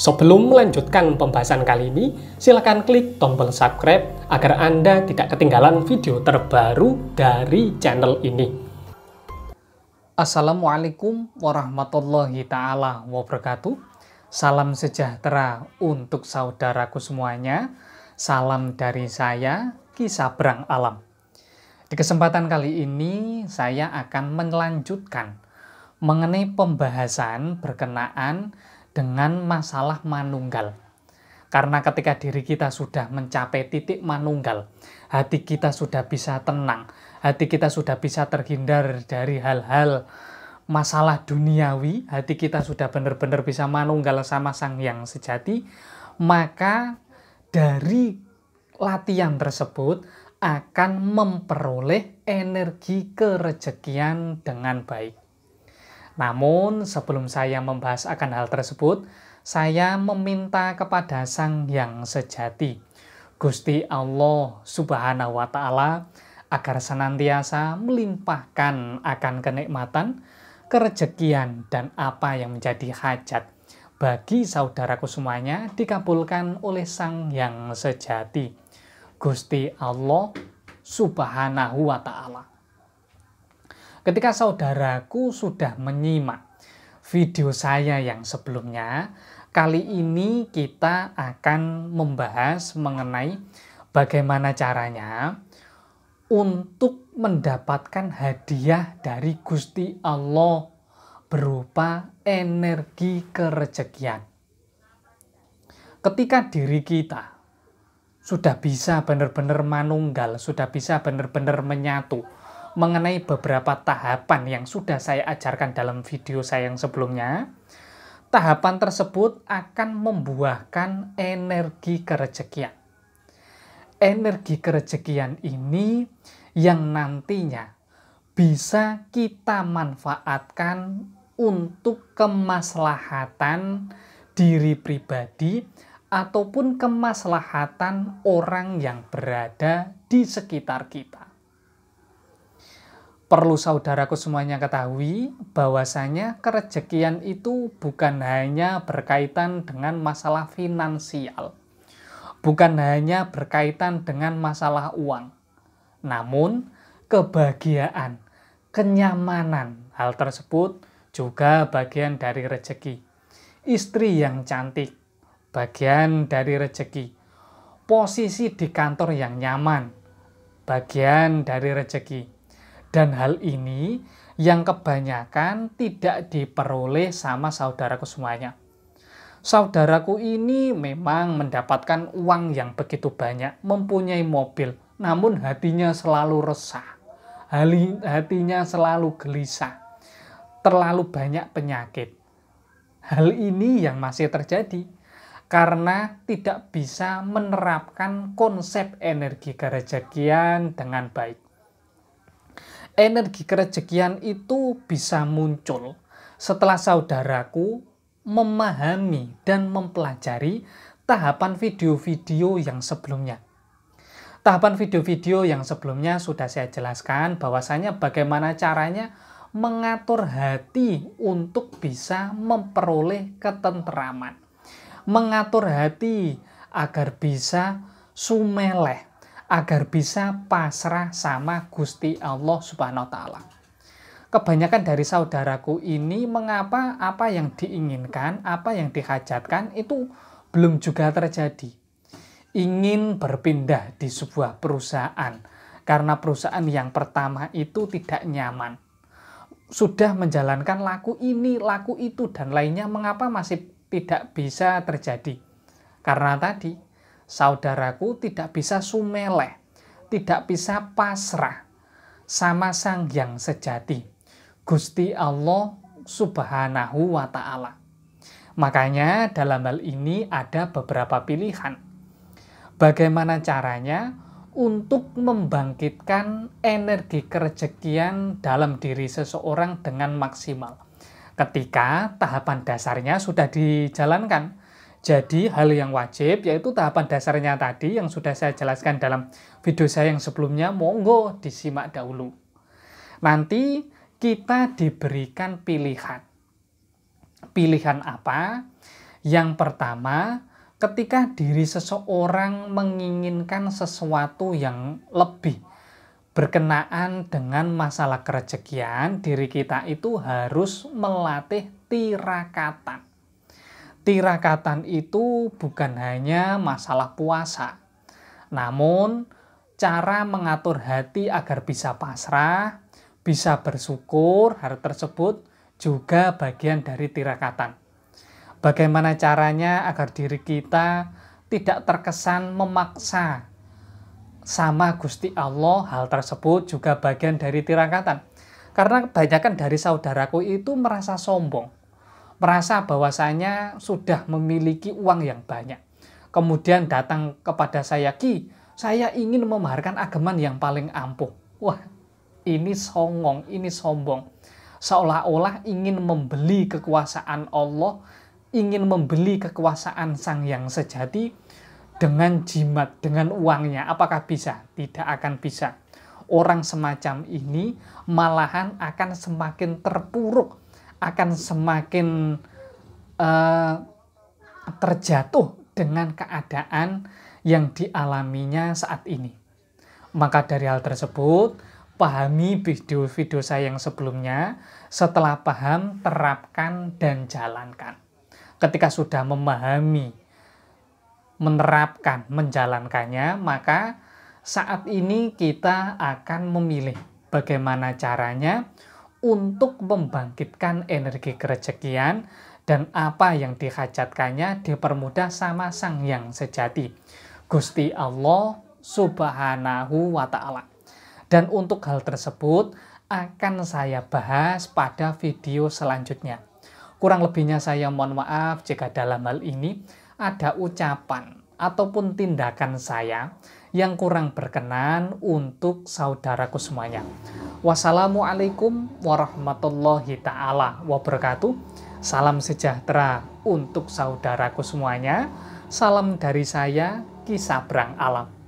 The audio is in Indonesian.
Sebelum melanjutkan pembahasan kali ini, silakan klik tombol subscribe agar Anda tidak ketinggalan video terbaru dari channel ini. Assalamualaikum warahmatullahi taala wabarakatuh. Salam sejahtera untuk saudaraku semuanya. Salam dari saya, Kisah Berang Alam. Di kesempatan kali ini saya akan melanjutkan mengenai pembahasan berkenaan dengan masalah manunggal. Karena ketika diri kita sudah mencapai titik manunggal, hati kita sudah bisa tenang, hati kita sudah bisa terhindar dari hal-hal masalah duniawi, hati kita sudah benar-benar bisa manunggal sama Sang Yang Sejati, maka dari latihan tersebut akan memperoleh energi kerejekian dengan baik. Namun, sebelum saya membahas akan hal tersebut, saya meminta kepada Sang Yang Sejati, Gusti Allah Subhanahu wa Ta'ala, agar senantiasa melimpahkan akan kenikmatan, kerejekian, dan apa yang menjadi hajat bagi saudaraku semuanya dikabulkan oleh Sang Yang Sejati, Gusti Allah Subhanahu wa Ta'ala ketika saudaraku sudah menyimak video saya yang sebelumnya, kali ini kita akan membahas mengenai bagaimana caranya untuk mendapatkan hadiah dari Gusti Allah berupa energi kerejekian. Ketika diri kita sudah bisa benar-benar manunggal, sudah bisa benar-benar menyatu, mengenai beberapa tahapan yang sudah saya ajarkan dalam video saya yang sebelumnya. Tahapan tersebut akan membuahkan energi kerejekian. Energi kerejekian ini yang nantinya bisa kita manfaatkan untuk kemaslahatan diri pribadi ataupun kemaslahatan orang yang berada di sekitar kita. Perlu saudaraku semuanya ketahui bahwasanya kerejekian itu bukan hanya berkaitan dengan masalah finansial. Bukan hanya berkaitan dengan masalah uang. Namun, kebahagiaan, kenyamanan, hal tersebut juga bagian dari rejeki. Istri yang cantik, bagian dari rejeki. Posisi di kantor yang nyaman, bagian dari rejeki dan hal ini yang kebanyakan tidak diperoleh sama saudaraku semuanya. Saudaraku ini memang mendapatkan uang yang begitu banyak, mempunyai mobil, namun hatinya selalu resah. Hatinya selalu gelisah. Terlalu banyak penyakit. Hal ini yang masih terjadi karena tidak bisa menerapkan konsep energi kerejekian dengan baik energi kerejekian itu bisa muncul setelah saudaraku memahami dan mempelajari tahapan video-video yang sebelumnya. Tahapan video-video yang sebelumnya sudah saya jelaskan bahwasanya bagaimana caranya mengatur hati untuk bisa memperoleh ketentraman. Mengatur hati agar bisa sumeleh agar bisa pasrah sama Gusti Allah Subhanahu wa taala. Kebanyakan dari saudaraku ini mengapa apa yang diinginkan, apa yang dihajatkan itu belum juga terjadi. Ingin berpindah di sebuah perusahaan karena perusahaan yang pertama itu tidak nyaman. Sudah menjalankan laku ini, laku itu dan lainnya mengapa masih tidak bisa terjadi? Karena tadi saudaraku tidak bisa sumeleh, tidak bisa pasrah sama sang yang sejati, Gusti Allah subhanahu wa ta'ala. Makanya dalam hal ini ada beberapa pilihan. Bagaimana caranya untuk membangkitkan energi kerejekian dalam diri seseorang dengan maksimal. Ketika tahapan dasarnya sudah dijalankan, jadi hal yang wajib yaitu tahapan dasarnya tadi yang sudah saya jelaskan dalam video saya yang sebelumnya, monggo disimak dahulu. Nanti kita diberikan pilihan. Pilihan apa? Yang pertama, ketika diri seseorang menginginkan sesuatu yang lebih berkenaan dengan masalah kerejekian, diri kita itu harus melatih tirakatan tirakatan itu bukan hanya masalah puasa, namun cara mengatur hati agar bisa pasrah, bisa bersyukur hal tersebut juga bagian dari tirakatan. Bagaimana caranya agar diri kita tidak terkesan memaksa sama Gusti Allah hal tersebut juga bagian dari tirakatan. Karena kebanyakan dari saudaraku itu merasa sombong merasa bahwasanya sudah memiliki uang yang banyak. Kemudian datang kepada saya, Ki, saya ingin memaharkan ageman yang paling ampuh. Wah, ini songong, ini sombong. Seolah-olah ingin membeli kekuasaan Allah, ingin membeli kekuasaan Sang Yang Sejati dengan jimat, dengan uangnya. Apakah bisa? Tidak akan bisa. Orang semacam ini malahan akan semakin terpuruk akan semakin uh, terjatuh dengan keadaan yang dialaminya saat ini. Maka dari hal tersebut, pahami video-video saya yang sebelumnya, setelah paham, terapkan dan jalankan. Ketika sudah memahami, menerapkan, menjalankannya, maka saat ini kita akan memilih bagaimana caranya untuk membangkitkan energi kerejekian dan apa yang dihajatkannya dipermudah sama Sang Yang Sejati, Gusti Allah Subhanahu wa Ta'ala. Dan untuk hal tersebut akan saya bahas pada video selanjutnya. Kurang lebihnya saya mohon maaf jika dalam hal ini ada ucapan ataupun tindakan saya yang kurang berkenan untuk saudaraku semuanya. Wassalamualaikum warahmatullahi taala wabarakatuh. Salam sejahtera untuk saudaraku semuanya. Salam dari saya, Kisabrang Alam.